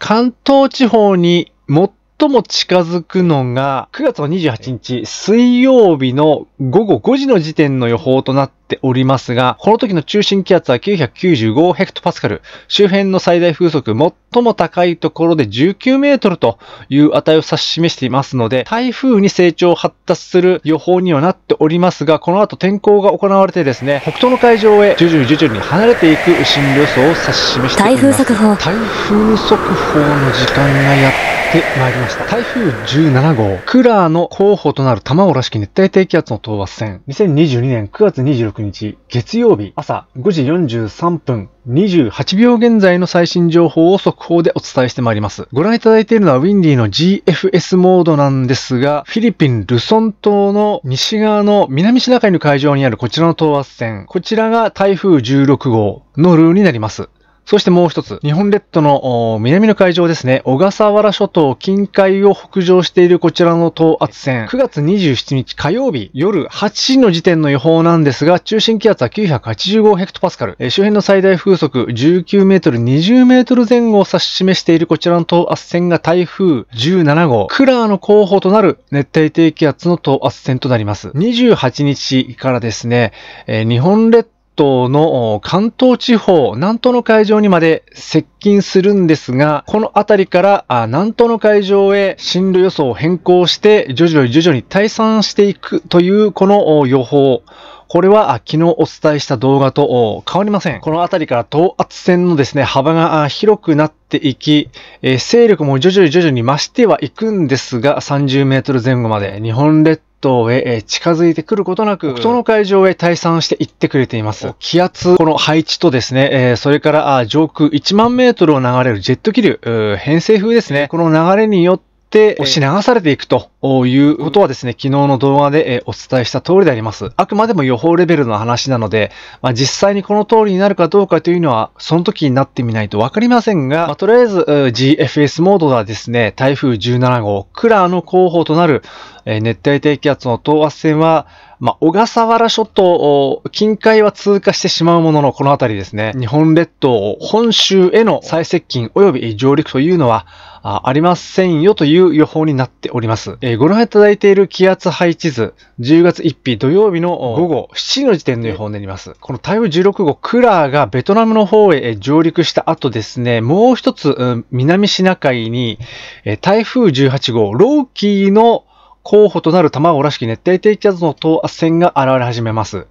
関東地方に最も近づくのが9月28日水曜日の午後5時の時点の予報となってておりますが、この時の中心気圧は995ヘクトパスカル、周辺の最大風速最も高いところで19メートルという値を指し示していますので、台風に成長発達する予報にはなっておりますが、この後天候が行われてですね、北東の海上へ徐々に徐々に離れていく進路予想を指し示しています。台風速報。台風速報の時間がやってっまいりました。台風17号、クラーの候補となる卵らしき熱帯低気圧の等圧線、2022年9月26 29日月曜日朝5時43分28秒現在の最新情報を速報でお伝えしてまいります。ご覧いただいているのはウィンディの GFS モードなんですが、フィリピン・ルソン島の西側の南シナ海の海上にあるこちらの等圧線、こちらが台風16号のルーになります。そしてもう一つ、日本列島の南の海上ですね、小笠原諸島近海を北上しているこちらの等圧線、9月27日火曜日夜8時の時点の予報なんですが、中心気圧は985ヘクトパスカル、周辺の最大風速19メートル、20メートル前後を指し示しているこちらの等圧線が台風17号、クラーの候補となる熱帯低気圧の等圧線となります。28日からですね、日本列島東の関東地方、南東の海上にまで接近するんですが、この辺りから南東の海上へ進路予想を変更して、徐々に徐々に退散していくというこの予報。これは昨日お伝えした動画と変わりません。この辺りから等圧線のですね、幅が広くなっていき、勢力も徐々に徐々に増してはいくんですが、30メートル前後まで日本列島島へ近づいてくることなく、北東の海上へ退散していってくれています。気圧、この配置とですね、それから上空1万メートルを流れるジェット気流、偏西風ですね。この流れによってって押し流されていくということはですね、昨日の動画でお伝えした通りであります。あくまでも予報レベルの話なので、まあ、実際にこの通りになるかどうかというのは、その時になってみないとわかりませんが、まあ、とりあえず GFS モードではですね、台風17号、クラーの候補となる熱帯低気圧の等圧線は、まあ、小笠原諸島近海は通過してしまうものの、この辺りですね、日本列島、本州への最接近及び上陸というのは、あありませんよという予報になっております。えー、ご覧いただいている気圧配置図、10月1日土曜日の午後7時の時点の予報になります。この台風16号、クラーがベトナムの方へ上陸した後ですね、もう一つ、うん、南シナ海に、え台風18号、ローキーの候補となる卵らしき熱帯低気圧の等圧線が現れ始めます。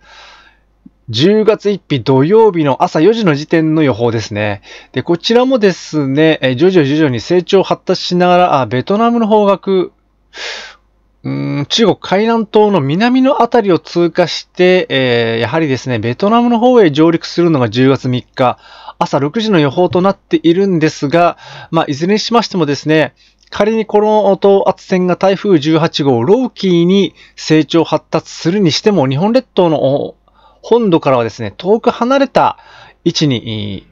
10月1日土曜日の朝4時の時点の予報ですね。で、こちらもですね、徐々徐々に成長発達しながら、あベトナムの方角、うん中国海南島の南の辺りを通過して、えー、やはりですね、ベトナムの方へ上陸するのが10月3日、朝6時の予報となっているんですが、まあ、いずれにしましてもですね、仮にこの等圧線が台風18号、ローキーに成長発達するにしても、日本列島の本土からはですね、遠く離れた位置に、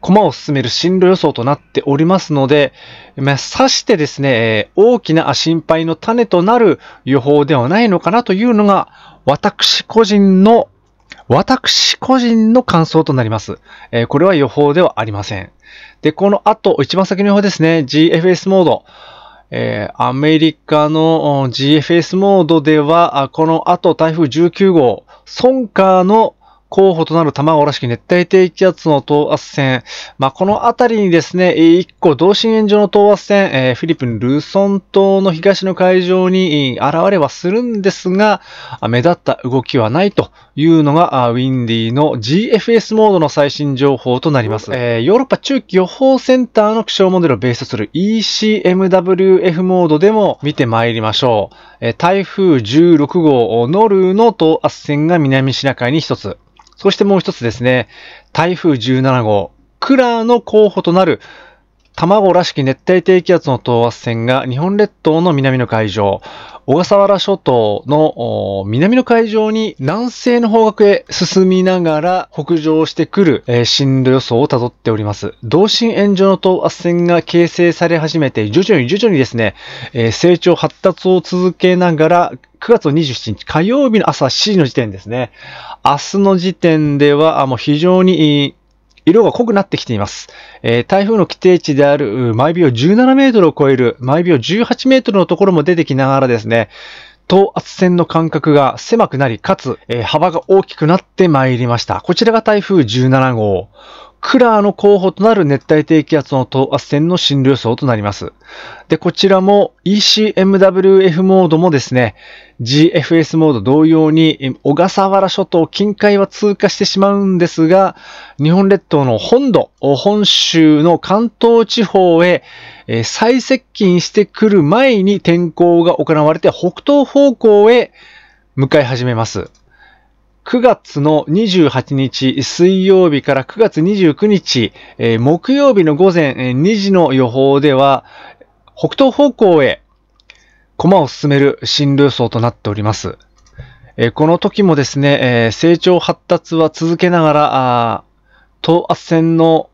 駒を進める進路予想となっておりますので、まあ、さしてですね、大きな心配の種となる予報ではないのかなというのが、私個人の、私個人の感想となります。えー、これは予報ではありません。で、この後、一番先の予報ですね、GFS モード。えアメリカの GFS モードでは、この後台風19号、ソンカーの候補となる卵らしき熱帯低気圧の等圧線。まあ、このあたりにですね、1個同心円状の等圧線、えー、フィリピン・ルーソン島の東の海上に現れはするんですが、目立った動きはないというのが、ウィンディの GFS モードの最新情報となります。えー、ヨーロッパ中期予報センターの気象モデルをベースとする ECMWF モードでも見てまいりましょう。台風16号、ノルーの等圧線が南シナ海に一つ。そしてもう一つですね、台風17号、クラーの候補となる卵らしき熱帯低気圧の等圧線が日本列島の南の海上、小笠原諸島の南の海上に南西の方角へ進みながら北上してくる、えー、進路予想をたどっております。同心円状の等圧線が形成され始めて、徐々に徐々にですね、えー、成長発達を続けながら、9月27日火曜日の朝7時の時点ですね。明日の時点では、もう非常に色が濃くなってきています。えー、台風の規定値である毎秒17メートルを超える、毎秒18メートルのところも出てきながらですね、等圧線の間隔が狭くなり、かつ、えー、幅が大きくなってまいりました。こちらが台風17号。クラーの候補となる熱帯低気圧の等圧線の進路予想となります。で、こちらも ECMWF モードもですね、GFS モード同様に小笠原諸島近海は通過してしまうんですが、日本列島の本土、本州の関東地方へ最接近してくる前に天候が行われて北東方向へ向かい始めます。9月の28日水曜日から9月29日、えー、木曜日の午前2時の予報では、北東方向へ駒を進める進路予想となっております。えー、この時もですね、えー、成長発達は続けながら、等圧線の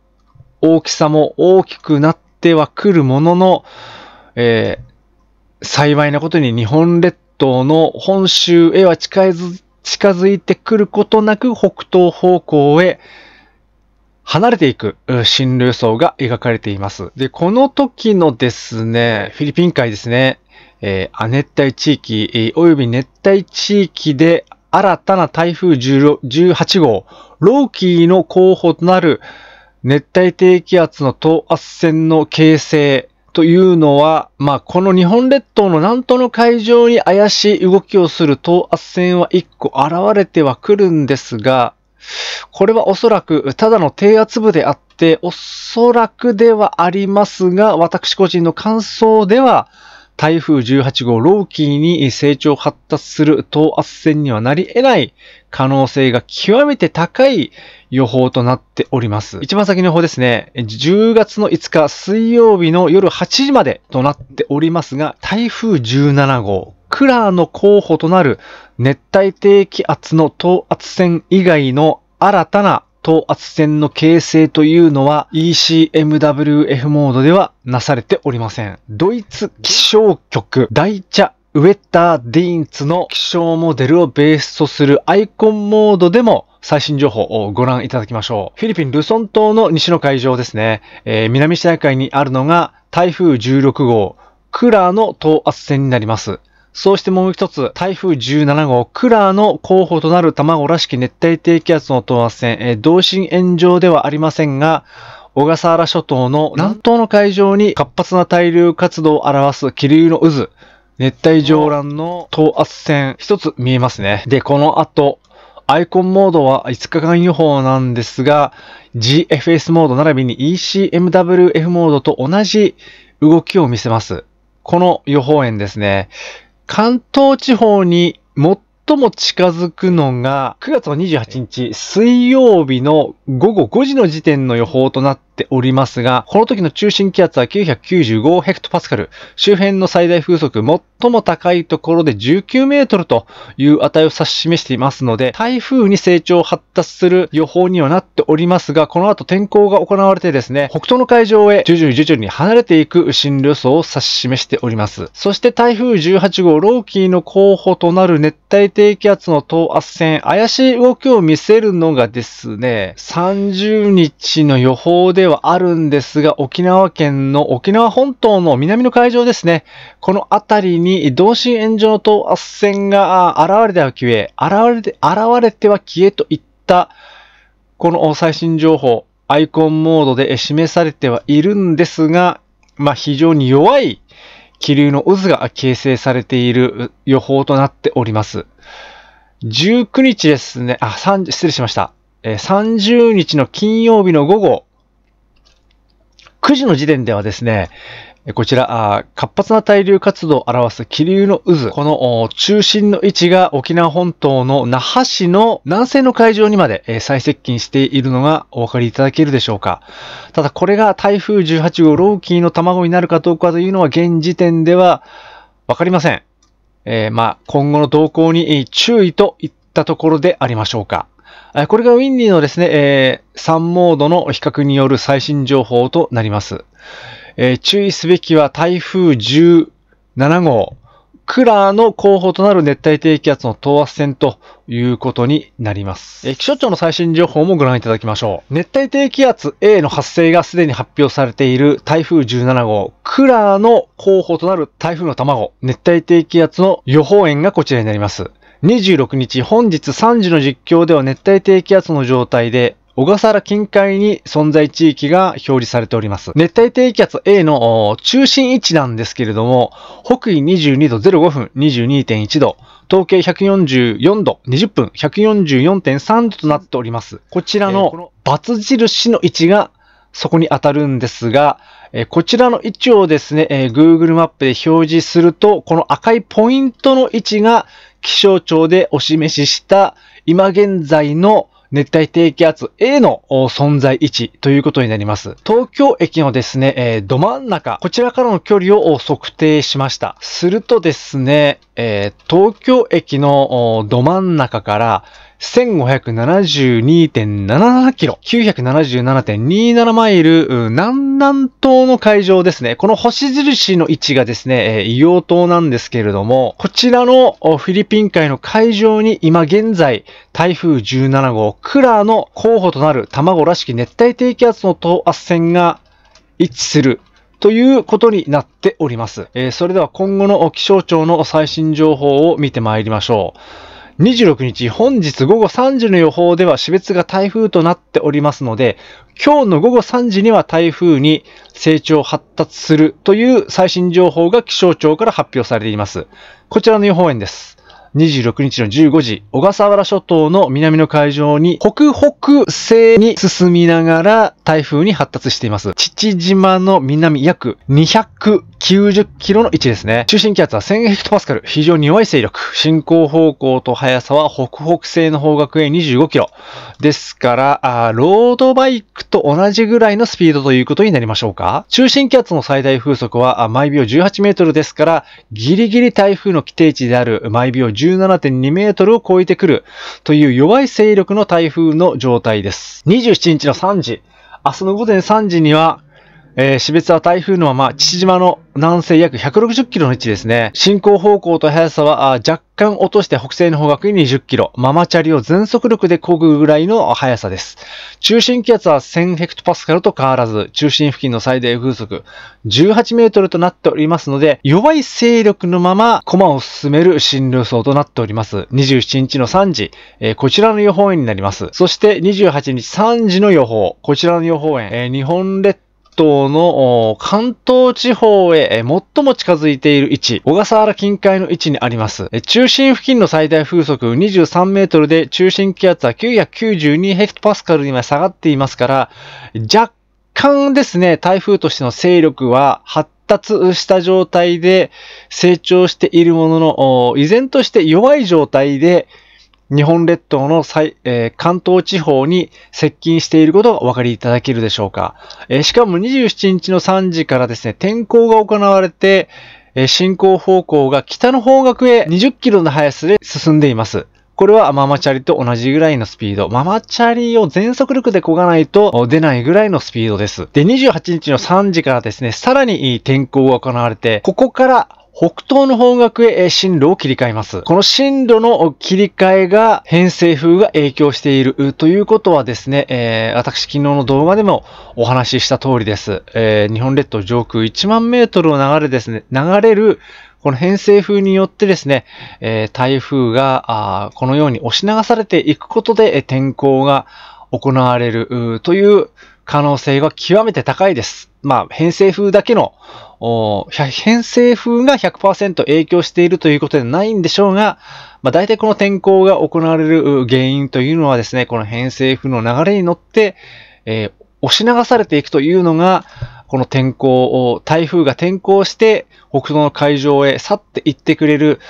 大きさも大きくなってはくるものの、えー、幸いなことに日本列島の本州へは近づ近づいてくることなく北東方向へ離れていく路予想が描かれています。で、この時のですね、フィリピン海ですね、えー、亜熱帯地域、及び熱帯地域で新たな台風18号、ローキーの候補となる熱帯低気圧の等圧線の形成というのは、まあ、この日本列島の南東の海上に怪しい動きをする等圧線は1個現れてはくるんですが、これはおそらくただの低圧部であって、おそらくではありますが、私個人の感想では、台風18号、ローキーに成長発達する等圧線にはなり得ない可能性が極めて高い予報となっております。一番先の報ですね、10月の5日水曜日の夜8時までとなっておりますが、台風17号、クラーの候補となる熱帯低気圧の等圧線以外の新たな等圧線の形成というのは ECMWF モードではなされておりません。ドイツ気象局大茶ウェッター・ディーンツの気象モデルをベースとするアイコンモードでも最新情報をご覧いただきましょう。フィリピン・ルソン島の西の海上ですね。えー、南シナ海にあるのが台風16号、クラーの等圧線になります。そうしてもう一つ、台風17号、クラーの候補となる卵らしき熱帯低気圧の等圧線、えー、同心円状ではありませんが、小笠原諸島の南東の海上に活発な対流活動を表す気流の渦、熱帯上乱の等圧線、一つ見えますね。で、この後、アイコンモードは5日間予報なんですが、GFS モード並びに ECMWF モードと同じ動きを見せます。この予報円ですね。関東地方に最も近づくのが9月28日水曜日の午後5時の時点の予報となっっておりますが、この時の中心気圧は995ヘクトパスカル、周辺の最大風速最も高いところで19メートルという値を指し示していますので、台風に成長発達する予報にはなっておりますが、この後天候が行われてですね、北東の海上へ徐々に徐々に離れていく進路予想を指し示しております。そして台風18号、ローキーの候補となる熱帯低気圧の等圧線、怪しい動きを見せるのがですね、30日の予報でではあるんですが、沖縄県の沖縄本島の南の海上ですね。この辺りに同心円状の等圧線が現れては消え、現れて、現れては消えといった、この最新情報、アイコンモードで示されてはいるんですが、まあ非常に弱い気流の渦が形成されている予報となっております。19日ですね、あ、失礼しました。30日の金曜日の午後、9時の時点ではですね、こちら、活発な対流活動を表す気流の渦。この中心の位置が沖縄本島の那覇市の南西の海上にまで最接近しているのがお分かりいただけるでしょうか。ただこれが台風18号ローキーの卵になるかどうかというのは現時点ではわかりません。えー、まあ今後の動向に注意といったところでありましょうか。これが Windy のですね、え3モードの比較による最新情報となります。え注意すべきは台風17号、クラーの候補となる熱帯低気圧の等圧線ということになります。気象庁の最新情報もご覧いただきましょう。熱帯低気圧 A の発生がすでに発表されている台風17号、クラーの候補となる台風の卵、熱帯低気圧の予報円がこちらになります。26日本日3時の実況では熱帯低気圧の状態で小笠原近海に存在地域が表示されております。熱帯低気圧 A の中心位置なんですけれども、北緯22度05分22.1度、東経144度20分144.3度となっております。こちらの×印の位置がそこに当たるんですが、こちらの位置をですね、Google マップで表示すると、この赤いポイントの位置が気象庁でお示しした今現在の熱帯低気圧 A の存在位置ということになります。東京駅のですね、えー、ど真ん中、こちらからの距離を測定しました。するとですね、えー、東京駅のど真ん中から1572.77キロ、977.27マイル、南南東の海上ですね。この星印の位置がですね、硫黄島なんですけれども、こちらのフィリピン海の海上に今現在、台風17号、クラーの候補となる卵らしき熱帯低気圧の等圧線が位置するということになっております。えー、それでは今後の気象庁の最新情報を見てまいりましょう。26日、本日午後3時の予報では、死別が台風となっておりますので、今日の午後3時には台風に成長発達するという最新情報が気象庁から発表されています。こちらの予報円です。26日の15時、小笠原諸島の南の海上に北北西に進みながら台風に発達しています。父島の南約290キロの位置ですね。中心気圧は1000ヘクトパスカル。非常に弱い勢力。進行方向と速さは北北西の方角へ25キロ。ですから、ロードバイクと同じぐらいのスピードということになりましょうか。中心気圧の最大風速は毎秒18メートルですから、ギリギリ台風の規定値である毎秒18 17.2メートルを超えてくるという弱い勢力の台風の状態です。27日の3時、明日の午前3時にはえー、死別は台風のまま、父島の南西約160キロの位置ですね。進行方向と速さは若干落として北西の方角に20キロ。ママチャリを全速力で漕ぐぐらいの速さです。中心気圧は1000ヘクトパスカルと変わらず、中心付近の最大風速18メートルとなっておりますので、弱い勢力のまま駒を進める進路予想となっております。27日の3時、えー、こちらの予報円になります。そして28日3時の予報、こちらの予報円、えー、日本列島の関東地方へ最も近づいている位置、小笠原近海の位置にあります。中心付近の最大風速23メートルで中心気圧は992ヘクトパスカルにまで下がっていますから、若干ですね、台風としての勢力は発達した状態で成長しているものの、依然として弱い状態で日本列島の最、えー、関東地方に接近していることがお分かりいただけるでしょうか。えー、しかも27日の3時からですね、天候が行われて、え進行方向が北の方角へ20キロの速さで進んでいます。これはママチャリと同じぐらいのスピード。ママチャリを全速力で漕がないと出ないぐらいのスピードです。で、28日の3時からですね、さらに天候が行われて、ここから北東の方角へ進路を切り替えます。この進路の切り替えが偏西風が影響しているということはですね、えー、私昨日の動画でもお話しした通りです。えー、日本列島上空1万メートルを流れですね、流れるこの偏西風によってですね、えー、台風がこのように押し流されていくことで、え天候が行われるという可能性は極めて高いです。まあ、偏西風だけの、偏西風が100%影響しているということでないんでしょうが、まあ、大体この天候が行われる原因というのはですね、この偏西風の流れに乗って、えー、押し流されていくというのが、この天候を、台風が天候して北東の海上へ去っていってくれる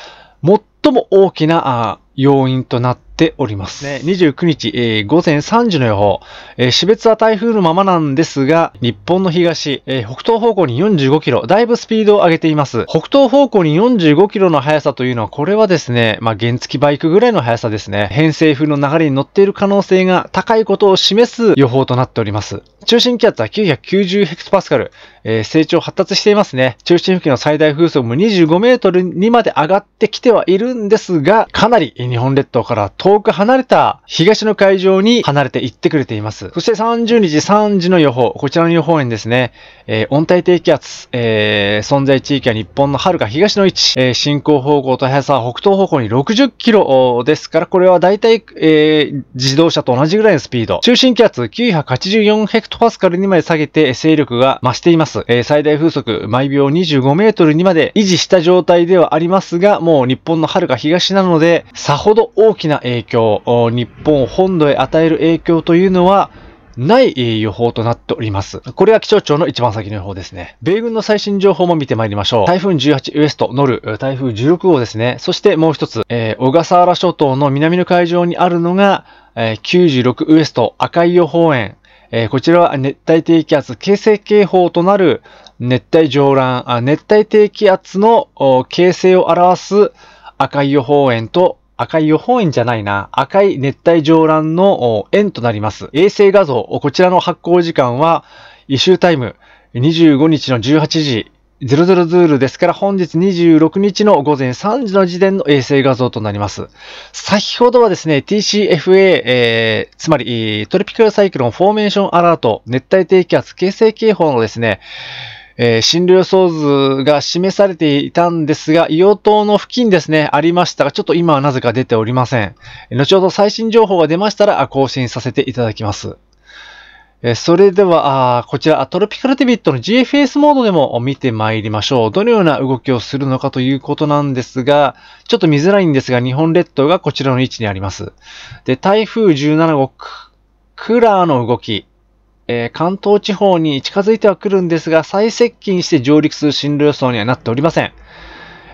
最も大きな要因となってております。ね、29日、えー、午前3時の予報、えー、死別は台風のままなんですが、日本の東、えー、北東方向に45キロ、だいぶスピードを上げています。北東方向に45キロの速さというのは、これはですね、まあ、原付バイクぐらいの速さですね。偏西風の流れに乗っている可能性が高いことを示す予報となっております。中心気圧は990ヘクトパスカル、えー、成長発達していますね。中心付近の最大風速も25メートルにまで上がってきてはいるんですが、かなり日本列島から遠く離れた東の海上に離れていってくれています。そして30日3時の予報、こちらの予報円ですね、えー、温帯低気圧、えー、存在地域は日本の遥か東の位置、えー、進行方向と速さは北東方向に60キロですから、これは大体、えー、自動車と同じぐらいのスピード。中心気圧984ヘクトパスカルにまで下げて勢力が増しています。えー、最大風速毎秒25メートルにまで維持した状態ではありますが、もう日本の遥か東なので、さほど大きな影響、日本本土へ与える影響というのは、ない予報となっております。これは気象庁の一番先の予報ですね。米軍の最新情報も見てまいりましょう。台風18ウエスト、ノル、台風16号ですね。そしてもう一つ、えー、小笠原諸島の南の海上にあるのが、えー、96ウエスト赤い予報円、えー、こちらは熱帯低気圧形成警報となる熱帯上乱、あ熱帯低気圧の形成を表す赤い予報円と赤い予報円じゃないな。赤い熱帯上乱の円となります。衛星画像、こちらの発行時間は、一周タイム、25日の18時、00ズールですから本日26日の午前3時の時点の衛星画像となります。先ほどはですね、TCFA、えー、つまりトリピカルサイクロンフォーメーションアラート、熱帯低気圧形成警報のですね、えー、進路予想図が示されていたんですが、硫黄島の付近ですね、ありましたが、ちょっと今はなぜか出ておりません。後ほど最新情報が出ましたら更新させていただきます。それでは、こちら、トロピカルテビットの GFS モードでも見てまいりましょう。どのような動きをするのかということなんですが、ちょっと見づらいんですが、日本列島がこちらの位置にあります。で、台風17号、クラーの動き、えー、関東地方に近づいてはくるんですが、最接近して上陸する進路予想にはなっておりません。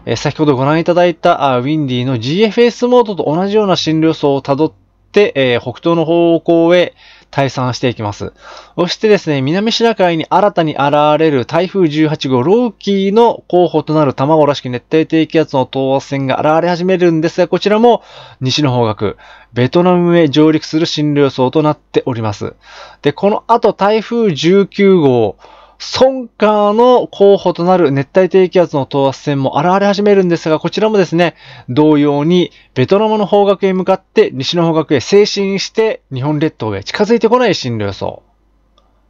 えー、先ほどご覧いただいたウィンディの GFS モードと同じような進路予想をたどって、えー、北東の方向へ退散していきます。そしてですね、南シナ海に新たに現れる台風18号、ローキーの候補となる卵らしき熱帯低気圧の等圧線が現れ始めるんですが、こちらも西の方角、ベトナムへ上陸する進路予想となっております。で、この後台風19号、ソンカーの候補となる熱帯低気圧の等圧線も現れ始めるんですが、こちらもですね、同様にベトナムの方角へ向かって西の方角へ精進して日本列島へ近づいてこない進路予想。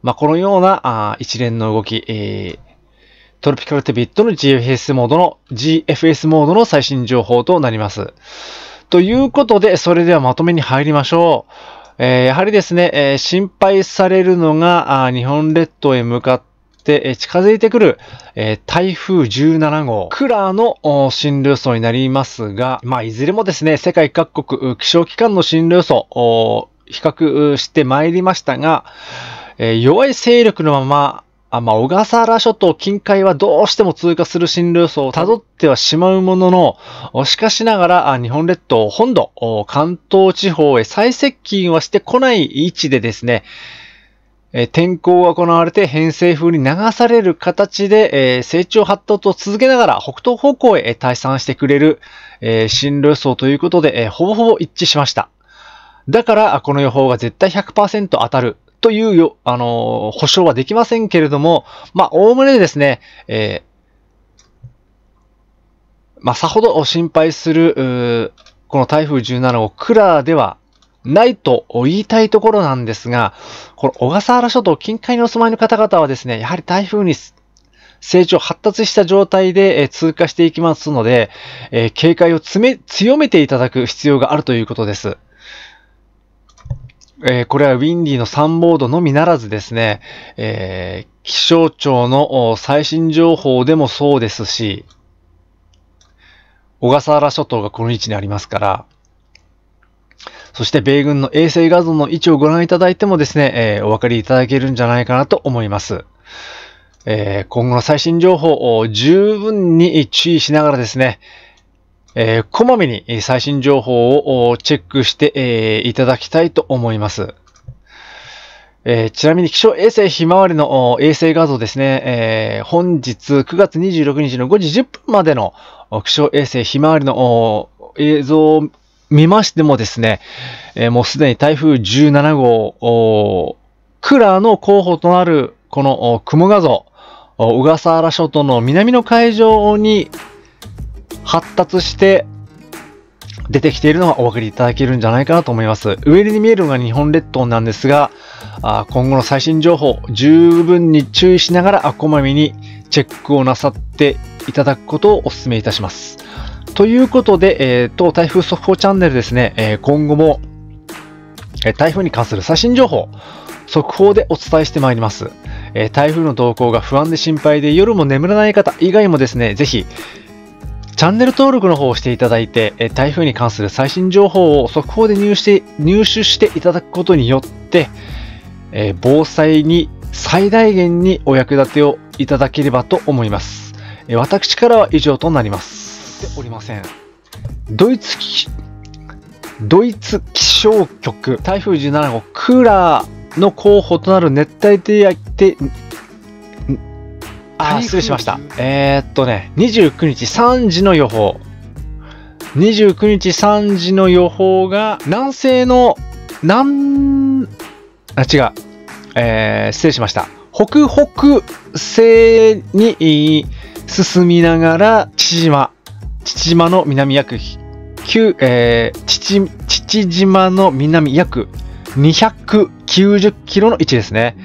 まあ、このようなあ一連の動き、えー、トロピカルテビットの GFS モードの GFS モードの最新情報となります。ということで、それではまとめに入りましょう。えー、やはりですね、えー、心配されるのが、日本列島へ向かってて近づいてくる、えー、台風17号、クラーの進路予想になりますが、まあ、いずれもですね、世界各国気象機関の進路予想、比較してまいりましたが、えー、弱い勢力のまま、あまあ、小笠原諸島近海はどうしても通過する進路予想をたどってはしまうものの、しかしながら日本列島本土、関東地方へ最接近はしてこない位置でですね、え天候が行われて偏西風に流される形で、え成長発達を続けながら北東方向へ退散してくれる、え進路予想ということで、えほぼほぼ一致しました。だから、この予報が絶対100%当たるというよ、あの保証はできませんけれども、まあ、おおむねですね、えまあ、さほど心配する、この台風17号、クラーではないと言いたいところなんですが、この小笠原諸島近海にお住まいの方々はですね、やはり台風に成長発達した状態で通過していきますので、え警戒を強めていただく必要があるということです。えこれはウィンディのサンボードのみならずですね、え気象庁の最新情報でもそうですし、小笠原諸島がこの位置にありますから、そして米軍の衛星画像の位置をご覧いただいてもですね、えー、お分かりいただけるんじゃないかなと思います。えー、今後の最新情報を十分に注意しながらですね、えー、こまめに最新情報をチェックして、えー、いただきたいと思います。えー、ちなみに気象衛星ひまわりの衛星画像ですね、えー、本日9月26日の5時10分までの気象衛星ひまわりの映像見ましてもですね、えー、もうすでに台風17号、クラーの候補となるこの雲画像、小笠原諸島の南の海上に発達して出てきているのがお分かりいただけるんじゃないかなと思います。上に見えるのが日本列島なんですが、あ今後の最新情報、十分に注意しながら、こまめにチェックをなさっていただくことをお勧めいたします。ということで、えー、と、台風速報チャンネルですね、えー、今後も、えー、台風に関する最新情報、速報でお伝えしてまいります。え台風の動向が不安で心配で夜も眠らない方以外もですね、ぜひ、チャンネル登録の方をしていただいて、え台風に関する最新情報を速報で入手入手していただくことによって、え防災に最大限にお役立てをいただければと思います。え私からは以上となります。ておりません。ドイツ、ドイツ気象局、台風17号、クーラーの候補となる熱帯低気あ、失礼しました。えー、っとね、29日3時の予報。29日3時の予報が、南西の、南、あ、違う。えー、失礼しました。北北西に進みながら、父島。父島の南約九えー、父、父島の南約290キロの位置ですね。